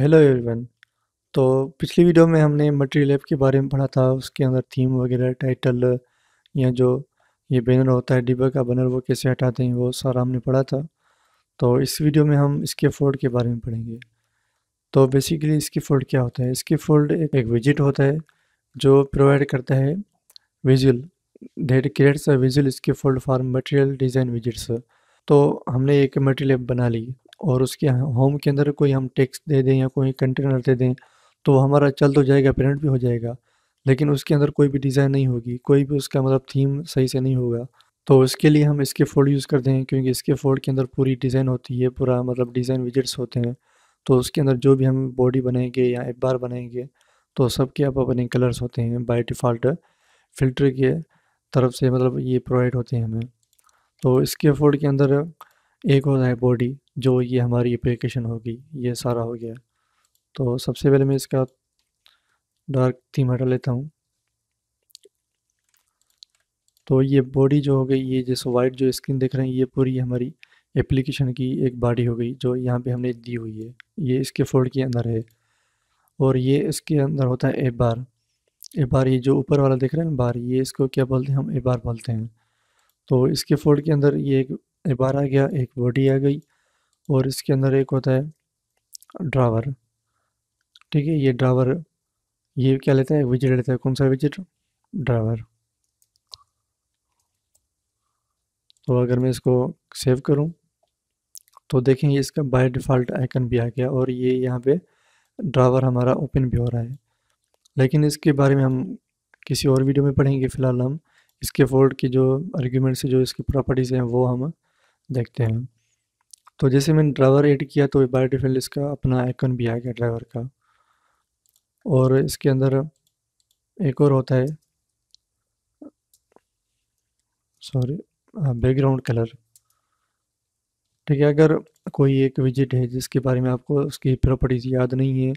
hello everyone तो पिछली video में हमने मटेरियल ऐप के बारे में पढ़ा था उसके अंदर थीम वगैरह टाइटल या जो ये बैनर होता है डिबग का बैनर वो कैसे हटाते हैं वो सारा हमने पढ़ा था तो इस वीडियो में हम इसके फोल्ड के बारे में पढ़ेंगे तो बेसिकली इसकी फोल्ड क्या होता है इसके फोल्ड एक, एक विजिट होता है जो प्रोवाइड करता है visual that creates a visual इसके fold for material design visits तो हमने एक मटेरियल ऐप बना ली और उसके होम के अंदर कोई हम टेक्स्ट दे दें या कोई कंटेनर दे दें तो हमारा चल तो जाएगा प्रिंट भी हो जाएगा लेकिन उसके अंदर कोई भी डिज़ाइन नहीं होगी कोई भी उसका मतलब थीम सही से नहीं होगा तो इसके लिए हम इसके फोल्ड यूज़ करते हैं क्योंकि इसके फोल्ड के अंदर पूरी डिज़ाइन होती है पूरा मतलब डिज़ाइन विजिट्स होते हैं तो उसके अंदर जो भी हम बॉडी बनाएंगे या एक बार बनाएंगे तो सबके आप अपने कलर्स होते हैं बाय डिफ़ॉल्ट फिल्टर के तरफ से मतलब ये प्रोवाइड होते हैं हमें तो इसके फोल्ड के अंदर एक होता है बॉडी जो ये हमारी एप्लीकेशन होगी ये सारा हो गया तो सबसे पहले मैं इसका डार्क थीम हटा लेता हूँ तो ये बॉडी जो हो गई ये जैसे वाइट जो स्किन देख रहे हैं ये पूरी हमारी एप्लीकेशन की एक बॉडी हो गई जो यहाँ पे हमने दी हुई है ये इसके फोल्ड के अंदर है और ये इसके अंदर होता है ए बार ए बार ये जो ऊपर वाला देख रहे हैं बार ये इसको क्या बोलते हैं हम ए बार बोलते हैं तो इसके फोल्ड के अंदर ये एक बार आ गया एक बॉडी आ गई और इसके अंदर एक होता है ड्रावर ठीक है ये ड्रावर ये क्या लेता है विजिट लेता है कौन सा विजिट ड्रावर तो अगर मैं इसको सेव करूं तो देखें ये इसका बाय डिफ़ॉल्ट आइकन भी आ गया और ये यहाँ पे ड्रावर हमारा ओपन भी हो रहा है लेकिन इसके बारे में हम किसी और वीडियो में पढ़ेंगे फ़िलहाल हम इसके फोल्ड की जो आर्ग्यूमेंट्स जो इसकी प्रॉपर्टीज़ हैं वो हम देखते हैं तो जैसे मैंने ड्राइवर ऐड किया तो बाय डिफ़ॉल्ट इसका अपना आइकन भी आ गया ड्राइवर का और इसके अंदर एक और होता है सॉरी बैकग्राउंड कलर ठीक है अगर कोई एक विजिट है जिसके बारे में आपको उसकी प्रॉपर्टीज़ याद नहीं है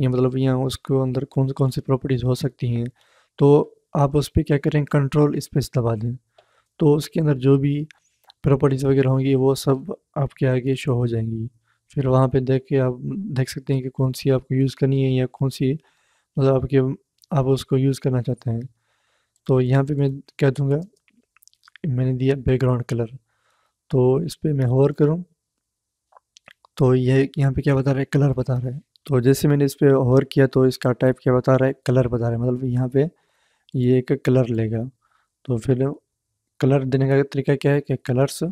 या मतलब यहाँ उसको अंदर कौन कौन सी प्रॉपर्टीज़ हो सकती हैं तो आप उस पर क्या करें कंट्रोल स्पेस दबा दें तो उसके अंदर जो भी प्रॉपर्टीज़ वगैरह होंगी वो सब आपके आगे शो हो जाएंगी फिर वहाँ पे देख के आप देख सकते हैं कि कौन सी आपको यूज़ करनी है या कौन सी मतलब आपके आप उसको यूज़ करना चाहते हैं तो यहाँ पे मैं कह दूँगा मैंने दिया बैकग्राउंड कलर तो इस पर मैं होवर करूँ तो ये यहाँ पे क्या बता रहा है कलर बता रहा है तो जैसे मैंने इस पर होवर किया तो इसका टाइप क्या बता रहा है कलर बता रहा है मतलब यहाँ पे ये एक कलर लेगा तो फिर कलर देने का तरीका क्या है कि कलर्स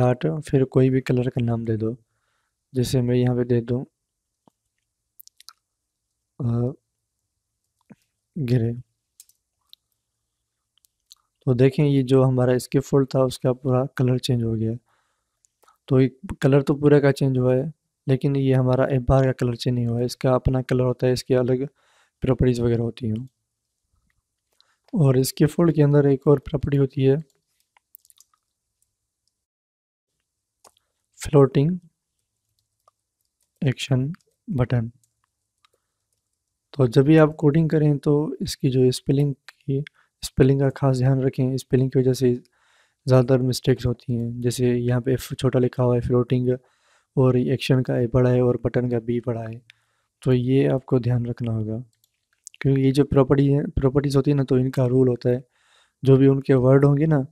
डाट फिर कोई भी कलर का नाम दे दो जैसे मैं यहाँ पे दे दूँ ग्रे तो देखें ये जो हमारा इसके फोल्ड था उसका पूरा कलर चेंज हो गया तो ये कलर तो पूरे का चेंज हुआ है लेकिन ये हमारा एक बार का कलर चेंज नहीं हुआ है इसका अपना कलर होता है इसके अलग प्रॉपर्टीज़ वगैरह होती हैं और इसके फोल्ड के अंदर एक और प्रॉपर्टी होती है फ्लोटिंग एक्शन बटन तो जब भी आप कोडिंग करें तो इसकी जो स्पेलिंग की स्पेलिंग का खास ध्यान रखें स्पेलिंग की वजह से ज़्यादातर मिस्टेक्स होती हैं जैसे यहाँ पे एफ छोटा लिखा हुआ है फ्लोटिंग और एक्शन का ए बड़ा है और बटन का बी बड़ा है तो ये आपको ध्यान रखना होगा क्योंकि ये जो प्रॉपर्टी है प्रॉपर्टीज़ होती है ना तो इनका रूल होता है जो भी उनके वर्ड होंगे ना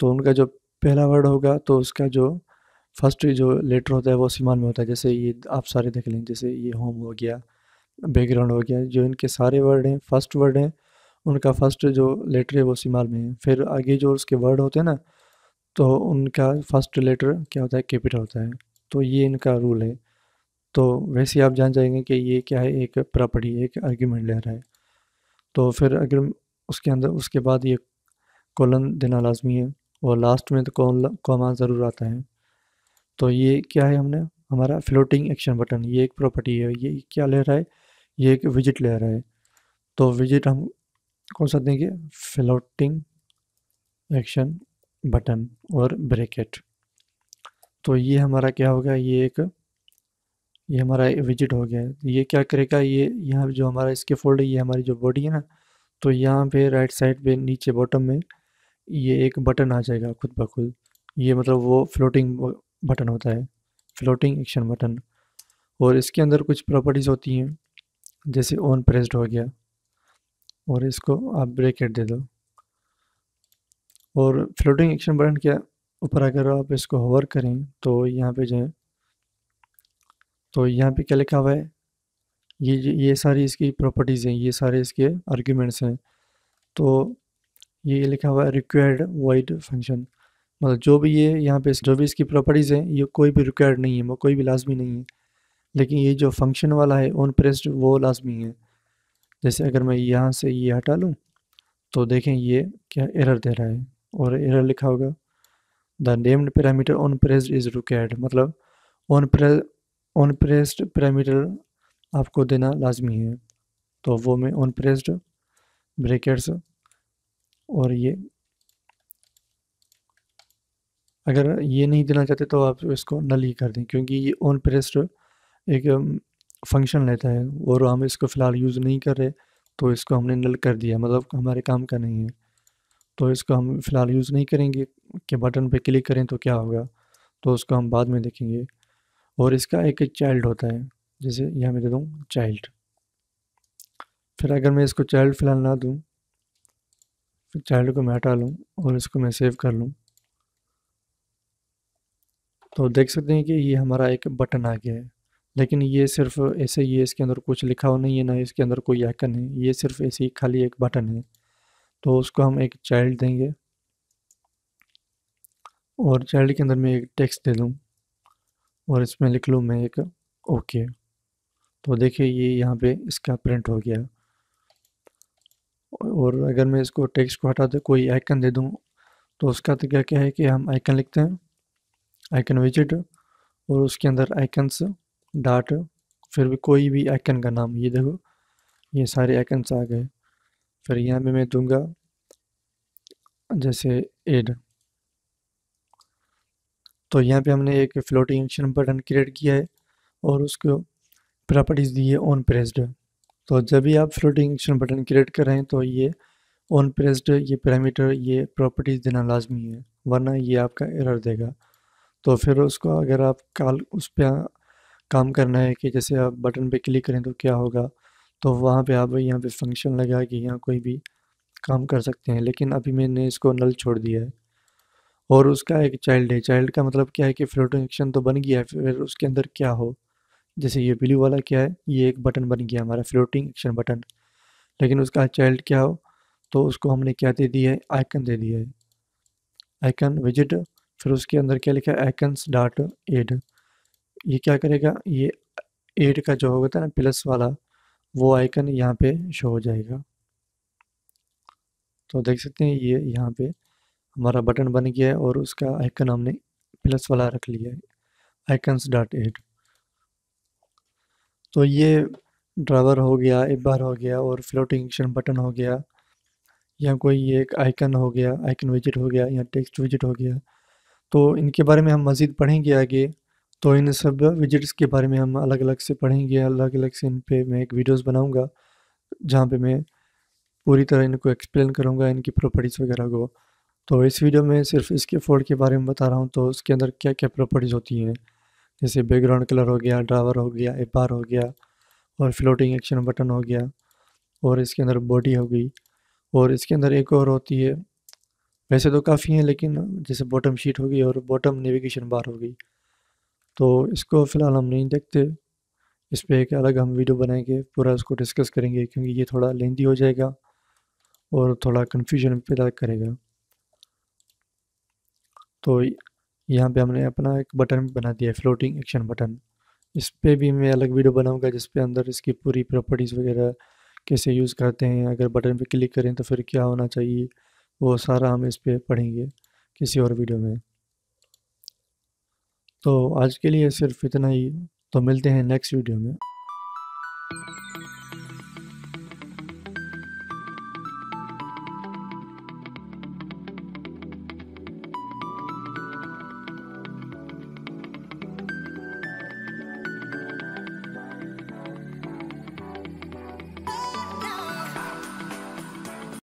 तो उनका जो पहला वर्ड होगा तो उसका जो फर्स्ट जो लेटर होता है वो सीमान में होता है जैसे ये आप सारे देख लें जैसे ये होम हो गया बैकग्राउंड हो गया जो इनके सारे वर्ड हैं फर्स्ट वर्ड हैं उनका फर्स्ट जो लेटर है वो सिमाल में है फिर आगे जो उसके वर्ड होते हैं ना तो उनका फर्स्ट लेटर क्या होता है कैपिटल होता है तो ये इनका रूल है तो वैसे ही आप जान जाएंगे कि ये क्या है एक प्रॉपर्टी एक आर्ग्यूमेंट ले रहा है तो फिर अगर उसके अंदर उसके बाद ये कॉलन देना लाजमी है और लास्ट में तो कौमा ज़रूर आता है तो ये क्या है हमने हमारा फ्लोटिंग एक्शन बटन ये एक प्रॉपर्टी है ये क्या ले रहा है ये एक विजिट ले रहा है तो विजिट हम कौन सा देंगे फ्लोटिंग एक्शन बटन और ब्रैकेट तो ये हमारा क्या होगा ये एक ये हमारा विजिट हो गया है तो ये क्या करेगा ये यहाँ जो हमारा इसके फोल्ड ये हमारी जो बॉडी है ना तो यहाँ पे राइट साइड पे नीचे बॉटम में ये एक बटन आ जाएगा खुद ब खुद ये मतलब वो फ्लोटिंग बटन होता है फ्लोटिंग एक्शन बटन और इसके अंदर कुछ प्रॉपर्टीज़ होती हैं जैसे ऑन प्रेस्ड हो गया और इसको आप ब्रेकेट दे दो और फ्लोटिंग एक्शन बटन के ऊपर अगर आप इसको होवर करें तो यहाँ पे जो है तो यहाँ पे क्या लिखा हुआ है ये ये सारी इसकी प्रॉपर्टीज़ हैं ये सारे इसके आर्ग्यूमेंट्स हैं तो ये लिखा हुआ है रिक्वायर्ड वाइड फंक्शन मतलब जो भी ये यहाँ पे जो भी इसकी प्रॉपर्टीज़ हैं ये कोई भी रिक्वायर्ड नहीं है मतलब कोई भी लाजमी नहीं है लेकिन ये जो फंक्शन वाला है ऑन प्रेस्ड वो लाजमी है जैसे अगर मैं यहाँ से ये हटा लूँ तो देखें ये क्या एरर दे रहा है और एरर लिखा होगा the named parameter on pressed is required मतलब on press on pressed parameter आपको देना लाजमी है तो वो मैं ऑन प्रेस्ड ब्रेकेट्स और ये अगर ये नहीं देना चाहते तो आप इसको नल ही कर दें क्योंकि ये ऑन प्रेस्ड एक फंक्शन लेता है और हम इसको फ़िलहाल यूज़ नहीं कर रहे तो इसको हमने नल कर दिया मतलब हमारे काम का नहीं है तो इसको हम फ़िलहाल यूज़ नहीं करेंगे कि बटन पे क्लिक करें तो क्या होगा तो उसको हम बाद में देखेंगे और इसका एक एक चाइल्ड होता है जैसे यहाँ मैं दे दूँ चाइल्ड फिर अगर मैं इसको चाइल्ड फ़िलहाल ना दूँ फिर चाइल्ड को मैं हटा लूँ और इसको मैं सेव कर लूँ तो देख सकते हैं कि ये हमारा एक बटन आ गया है लेकिन ये सिर्फ ऐसे ही है इसके अंदर कुछ लिखा हुआ नहीं है ना इसके अंदर कोई आइकन है ये सिर्फ ऐसे ही खाली एक बटन है तो उसको हम एक चाइल्ड देंगे और चाइल्ड के अंदर मैं एक टेक्स्ट दे दूँ और इसमें लिख लूँ मैं एक ओके तो देखिए ये यहाँ पे इसका प्रिंट हो गया और अगर मैं इसको टेक्स्ट को हटा दे कोई आइकन दे दूँ तो उसका तरीका तो क्या है कि हम आइकन लिखते हैं आइकन विजिट और उसके अंदर आइकन्स डाट फिर भी कोई भी आइकन का नाम ये देखो ये सारे आइकन्स आ गए फिर यहाँ पे मैं दूंगा जैसे एड तो यहाँ पे हमने एक फ्लोटिंग एक्शन बटन क्रिएट किया है और उसको प्रॉपर्टीज़ दी है ऑन प्रेस्ड तो जब भी आप फ्लोटिंग एक्शन बटन क्रिएट कर रहे हैं तो ये ऑन प्रेस्ड ये पैरामीटर ये प्रॉपर्टीज़ देना लाजमी है वरना ये आपका एरर देगा तो फिर उसको अगर आप कॉल उस पर काम करना है कि जैसे आप बटन पे क्लिक करें तो क्या होगा तो वहाँ पे आप यहाँ पे फंक्शन लगा कि यहाँ कोई भी काम कर सकते हैं लेकिन अभी मैंने इसको नल छोड़ दिया है और उसका एक चाइल्ड है चाइल्ड का मतलब क्या है कि फ्लोटिंग एक्शन तो बन गया है फिर उसके अंदर क्या हो जैसे ये ब्लू वाला क्या है ये एक बटन बन गया हमारा फ्लोटिंग एक्शन बटन लेकिन उसका चाइल्ड क्या हो तो उसको हमने क्या दे दिया है आइकन दे दिया है आइकन विजिट फिर उसके अंदर क्या लिखा है आइकन्स डॉट एड ये क्या करेगा ये एड का जो होगा था ना प्लस वाला वो आइकन यहाँ पे शो हो जाएगा तो देख सकते हैं ये यहाँ पे हमारा बटन बन गया है और उसका आइकन हमने प्लस वाला रख लिया है आइकन्स डॉट एड तो ये ड्राइवर हो गया बार हो गया और फ्लोटिंग बटन हो गया या कोई एक आइकन हो गया आइकन विजिट हो गया या टेक्स्ट विजिट हो गया तो इनके बारे में हम मज़ीद पढ़ेंगे आगे तो इन सब विजिट्स के बारे में हम अलग अलग से पढ़ेंगे अलग अलग से इन पर मैं एक वीडियोस बनाऊंगा जहाँ पे मैं पूरी तरह इनको एक्सप्लेन करूँगा इनकी प्रॉपर्टीज़ वगैरह को तो इस वीडियो में सिर्फ इसके फोल्ड के बारे में बता रहा हूँ तो उसके अंदर क्या क्या प्रॉपर्टीज़ होती हैं जैसे बैकग्राउंड कलर हो गया ड्रावर हो गया एपार हो गया और फ्लोटिंग एक्शन बटन हो गया और इसके अंदर बॉडी हो गई और इसके अंदर एक और होती है वैसे तो काफ़ी हैं लेकिन जैसे बॉटम शीट हो गई और बॉटम नेविगेशन बार हो गई तो इसको फ़िलहाल हम नहीं देखते इस पर एक अलग हम वीडियो बनाएंगे पूरा उसको डिस्कस करेंगे क्योंकि ये थोड़ा लेंदी हो जाएगा और थोड़ा कन्फ्यूजन पैदा करेगा तो यहाँ पे हमने अपना एक बटन बना दिया है फ्लोटिंग एक्शन बटन इस पर भी मैं अलग वीडियो बनाऊंगा जिसपे अंदर इसकी पूरी प्रॉपर्टीज़ वगैरह कैसे यूज़ करते हैं अगर बटन पे क्लिक करें तो फिर क्या होना चाहिए वो सारा हम इस पर पढ़ेंगे किसी और वीडियो में तो आज के लिए सिर्फ इतना ही तो मिलते हैं नेक्स्ट वीडियो में